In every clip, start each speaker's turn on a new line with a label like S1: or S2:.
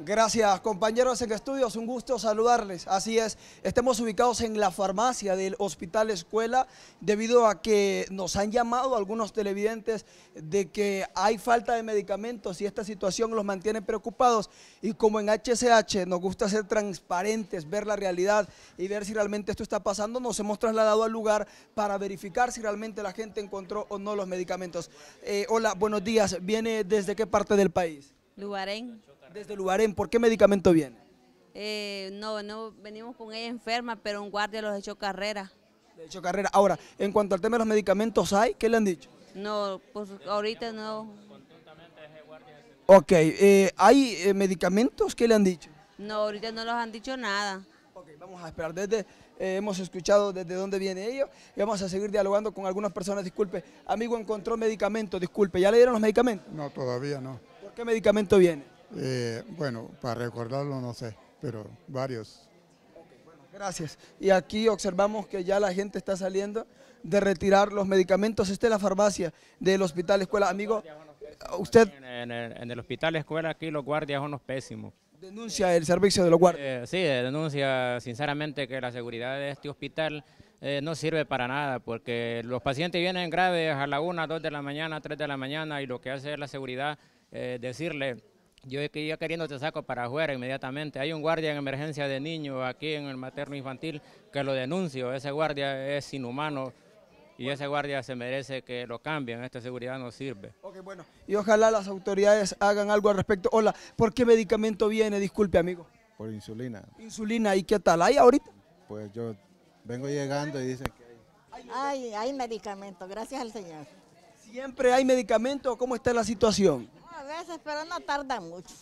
S1: Gracias, compañeros en estudios, un gusto saludarles. Así es, estamos ubicados en la farmacia del Hospital Escuela debido a que nos han llamado algunos televidentes de que hay falta de medicamentos y esta situación los mantiene preocupados. Y como en HCH nos gusta ser transparentes, ver la realidad y ver si realmente esto está pasando, nos hemos trasladado al lugar para verificar si realmente la gente encontró o no los medicamentos. Eh, hola, buenos días. ¿Viene desde qué parte del país? Lubarén. Desde Lubarén, ¿por qué medicamento viene? Eh, no, no, venimos con ella enferma, pero un guardia los echó carrera. echó carrera. Ahora, en cuanto al tema de los medicamentos, ¿hay? ¿Qué le han dicho? No, pues ahorita no. Ok, eh, ¿hay eh, medicamentos? ¿Qué le han dicho? No, ahorita no los han dicho nada. Ok, vamos a esperar. Desde, hemos escuchado desde dónde viene ellos y vamos a seguir dialogando con algunas personas. Disculpe, amigo encontró medicamento. disculpe, ¿ya le dieron los medicamentos? No, todavía no. ¿Qué medicamento viene? Eh, bueno, para recordarlo no sé, pero varios. gracias. Y aquí observamos que ya la gente está saliendo de retirar los medicamentos. Esta es la farmacia del Hospital Escuela. Amigo, usted... En el, Hospital Escuela aquí los guardias son los pésimos. ¿Denuncia el servicio de los guardias? Eh, sí, eh, denuncia sinceramente que la seguridad de este hospital no sirve para nada porque los pacientes vienen graves a la 1, 2 de la mañana, 3 de la mañana y lo que hace es la seguridad eh, decirle, yo, ya queriendo te este saco para afuera inmediatamente. Hay un guardia en emergencia de niños aquí en el materno infantil que lo denuncio. Ese guardia es inhumano y ese guardia se merece que lo cambien, esta seguridad no sirve. Ok, bueno, y ojalá las autoridades hagan algo al respecto. Hola, ¿por qué medicamento viene? Disculpe, amigo. Por insulina. Insulina, ¿y qué tal? ¿Hay ahorita? Pues yo vengo llegando y dicen que hay. Hay, hay medicamento, gracias al Señor. ¿Siempre hay medicamento? ¿Cómo está la situación? pero no tarda mucho.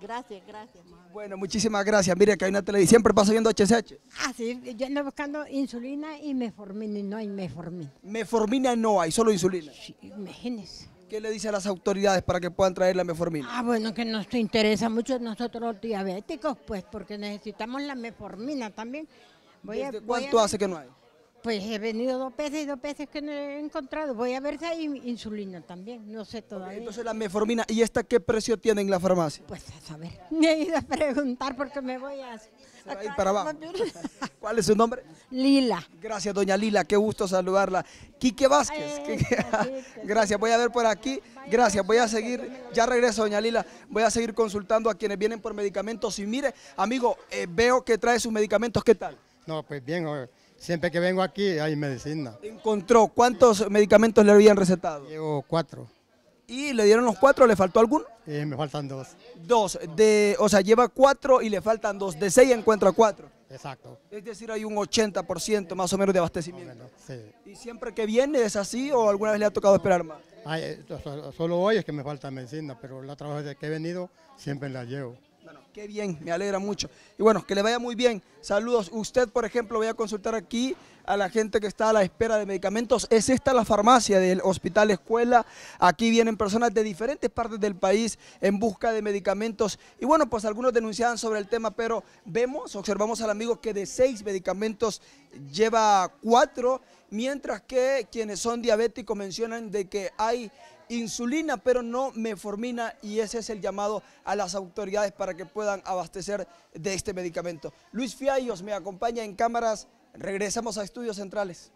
S1: Gracias, gracias. Bueno, muchísimas gracias. Mire que hay una televisión, siempre paso viendo HCH. Ah, sí, yo ando buscando insulina y meformina y no hay meformina. Meformina no hay, solo insulina. imagínense ¿Qué le dice a las autoridades para que puedan traer la meformina? Ah, bueno, que nos interesa mucho nosotros los diabéticos, pues, porque necesitamos la meformina también. Voy a, ¿Cuánto hace que no hay? Pues he venido dos veces y dos veces que no he encontrado. Voy a ver si hay insulina también, no sé todavía. entonces la meformina, ¿y esta qué precio tiene en la farmacia? Pues a ver. me he ido a preguntar porque me voy a... ir para abajo. ¿Cuál es su nombre? Lila. Gracias, doña Lila, qué gusto saludarla. Quique Vázquez. Eh, gracias, voy a ver por aquí. Gracias, voy a seguir, ya regreso, doña Lila, voy a seguir consultando a quienes vienen por medicamentos. Y mire, amigo, eh, veo que trae sus medicamentos, ¿qué tal? No, pues bien, Siempre que vengo aquí hay medicina. ¿Encontró cuántos medicamentos le habían recetado? Llevo cuatro. ¿Y le dieron los cuatro? ¿Le faltó alguno? me faltan dos. Dos. De, o sea, lleva cuatro y le faltan dos. De seis encuentra cuatro. Exacto. Es decir, hay un 80% más o menos de abastecimiento. sí. ¿Y siempre que viene es así o alguna vez le ha tocado esperar más? Eh, solo hoy es que me falta medicina, pero la otra vez que he venido siempre la llevo. Bueno. Qué bien, me alegra mucho. Y bueno, que le vaya muy bien. Saludos. Usted, por ejemplo, voy a consultar aquí a la gente que está a la espera de medicamentos. Es esta la farmacia del Hospital Escuela. Aquí vienen personas de diferentes partes del país en busca de medicamentos. Y bueno, pues algunos denunciaban sobre el tema, pero vemos, observamos al amigo que de seis medicamentos lleva cuatro, mientras que quienes son diabéticos mencionan de que hay insulina, pero no meformina, y ese es el llamado a las autoridades para que puedan puedan abastecer de este medicamento. Luis Fiallos me acompaña en cámaras. Regresamos a Estudios Centrales.